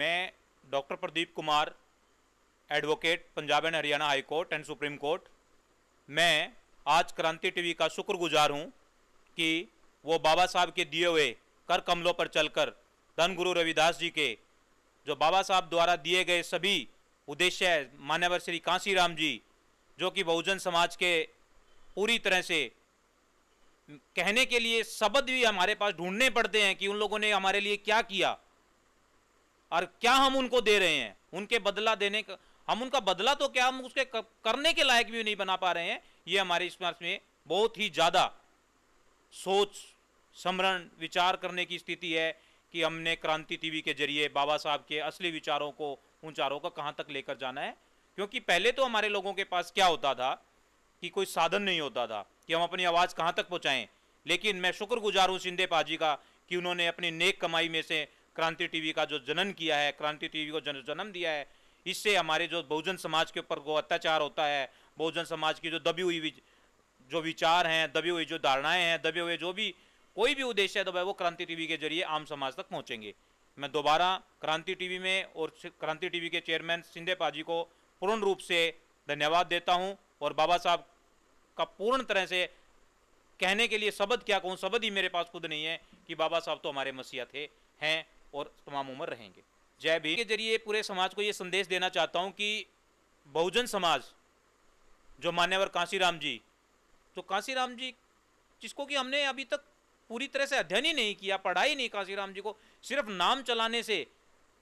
मैं doctor Pradeep Kumar advocate Punjab and Haryana high court and supreme court मैं आज क्रांति टीवी का शुक्रगुजार हूं कि वो बाबा साहब के दिए हुए कर कमलों पर चलकर धन गुरु रविदास जी के जो बाबा साहब द्वारा दिए गए सभी उद्देश्य मान्यवर श्री राम जी जो कि बहुजन समाज के पूरी तरह से कहने के लिए शब्द भी हमारे पास ढूंढने पड़ते हैं कि उन लोगों ने हमारे लिए क्या किया और क्या हम उनको दे रहे हैं उनके बदला देने का हम उनका बदला तो क्या हम उसके करने के लायक भी नहीं बना पा रहे हैं ये हमारे इस में बहुत ही ज़्यादा सोच समरण विचार करने की स्थिति है कि हमने क्रांति टीवी के जरिए बाबा साहब के असली विचारों को उनचारों का कहाँ तक लेकर जाना है क्योंकि पहले तो हमारे लोगों के पास क्या होता था कि कोई साधन नहीं होता था कि हम अपनी आवाज़ कहाँ तक पहुँचाएँ लेकिन मैं शुक्रगुजार हूँ शिंदे पाजी का कि उन्होंने अपनी नेक कमाई में से क्रांति टीवी का जो जनन किया है क्रांति टीवी को जन, जन्म दिया है इससे हमारे जो बहुजन समाज के ऊपर गो अत्याचार होता है बहुजन समाज की जो दबी हुई जो विचार हैं दबी हुई जो धारणाएं हैं दबे हुए जो भी कोई भी उद्देश्य है दबाए तो वो क्रांति टीवी के जरिए आम समाज तक पहुँचेंगे मैं दोबारा क्रांति टीवी में और क्रांति टीवी के चेयरमैन सिंधे पाजी को पूर्ण रूप से धन्यवाद देता हूँ और बाबा साहब का पूर्ण तरह से कहने के लिए शब्द क्या कहूँ शब्द ही मेरे पास खुद नहीं है कि बाबा साहब तो हमारे मसीहा थे हैं और तमाम उम्र रहेंगे जय भी के जरिए पूरे समाज को ये संदेश देना चाहता हूँ कि बहुजन समाज जो मान्यवर कांशीराम जी तो कांशीराम जी जिसको कि हमने अभी तक पूरी तरह से अध्ययन ही नहीं किया पढ़ाई नहीं कांशीराम जी को सिर्फ नाम चलाने से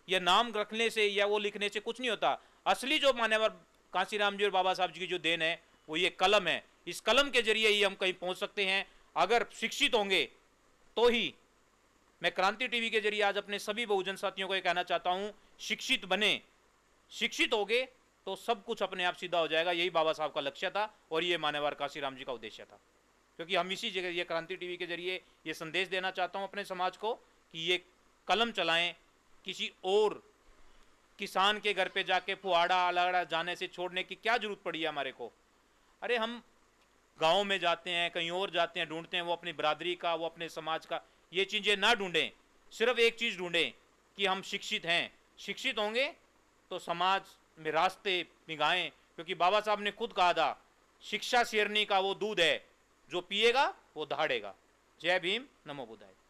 या नाम रखने से या वो लिखने से कुछ नहीं होता असली जो मान्यवर कांशीराम जी और बाबा साहब जी की जो देन है वो ये कलम है इस कलम के जरिए ही हम कहीं पहुँच सकते हैं अगर शिक्षित होंगे तो ही मैं क्रांति टीवी के जरिए आज अपने सभी बहुजन साथियों को यह कहना चाहता हूँ शिक्षित बने शिक्षित हो तो सब कुछ अपने आप सीधा हो जाएगा यही बाबा साहब का लक्ष्य था और ये मान्यवर काशीराम जी का उद्देश्य था क्योंकि हम इसी जगह ये क्रांति टीवी के जरिए ये संदेश देना चाहता हूँ अपने समाज को कि ये कलम चलाएं किसी और किसान के घर पे जाके फुहाड़ा अलाड़ा जाने से छोड़ने की क्या जरूरत पड़ी है हमारे को अरे हम गाँव में जाते हैं कहीं और जाते हैं ढूंढते हैं वो अपनी बरादरी का वो अपने समाज का ये चीज़ें ना ढूंढें सिर्फ एक चीज़ ढूंढें कि हम शिक्षित हैं शिक्षित होंगे तो समाज में रास्ते निगाहें क्योंकि बाबा साहब ने खुद कहा था शिक्षा शेरनी का वो दूध है जो पिएगा वो धाड़ेगा जय भीम नमो बुधाई